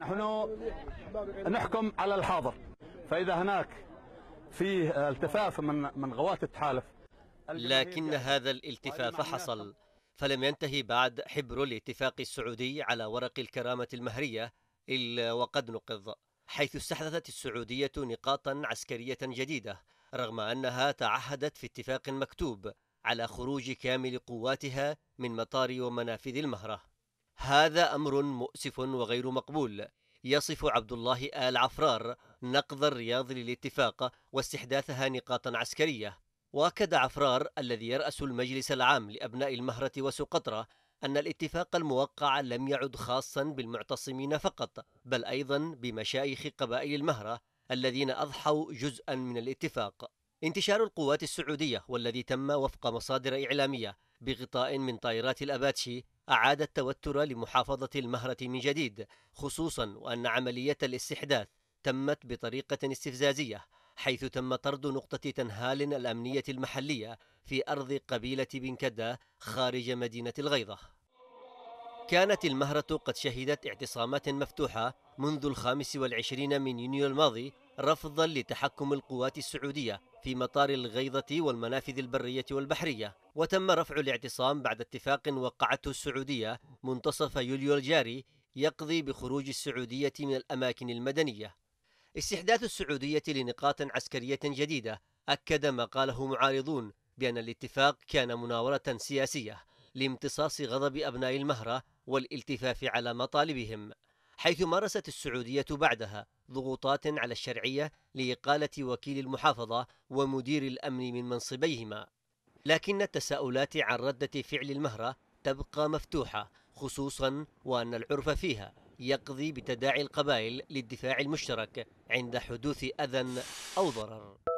نحن نحكم على الحاضر فإذا هناك فيه التفاف من من غواة التحالف لكن هذا الالتفاف حصل فلم ينتهي بعد حبر الاتفاق السعودي على ورق الكرامة المهرية إلا وقد نقض حيث استحدثت السعودية نقاطا عسكرية جديدة رغم أنها تعهدت في اتفاق مكتوب على خروج كامل قواتها من مطار ومنافذ المهره هذا أمر مؤسف وغير مقبول يصف عبد الله آل عفرار نقض الرياض للاتفاق واستحداثها نقاطا عسكرية وأكد عفرار الذي يرأس المجلس العام لأبناء المهرة وسقطرة أن الاتفاق الموقع لم يعد خاصا بالمعتصمين فقط بل أيضا بمشايخ قبائل المهرة الذين أضحوا جزءا من الاتفاق انتشار القوات السعودية والذي تم وفق مصادر إعلامية بغطاء من طائرات الأباتشي أعاد التوتر لمحافظة المهرة من جديد خصوصا وأن عملية الاستحداث تمت بطريقة استفزازية حيث تم طرد نقطة تنهال الأمنية المحلية في أرض قبيلة بن كدا خارج مدينة الغيضة كانت المهرة قد شهدت اعتصامات مفتوحة منذ الخامس والعشرين من يونيو الماضي رفضا لتحكم القوات السعودية في مطار الغيضة والمنافذ البرية والبحرية وتم رفع الاعتصام بعد اتفاق وقعته السعودية منتصف يوليو الجاري يقضي بخروج السعودية من الأماكن المدنية استحداث السعودية لنقاط عسكرية جديدة أكد ما قاله معارضون بأن الاتفاق كان مناورة سياسية لامتصاص غضب أبناء المهرة والالتفاف على مطالبهم حيث مارست السعودية بعدها ضغوطات على الشرعية لإقالة وكيل المحافظة ومدير الأمن من منصبيهما لكن التساؤلات عن ردة فعل المهرة تبقى مفتوحة خصوصا وأن العرف فيها يقضي بتداعي القبائل للدفاع المشترك عند حدوث أذى أو ضرر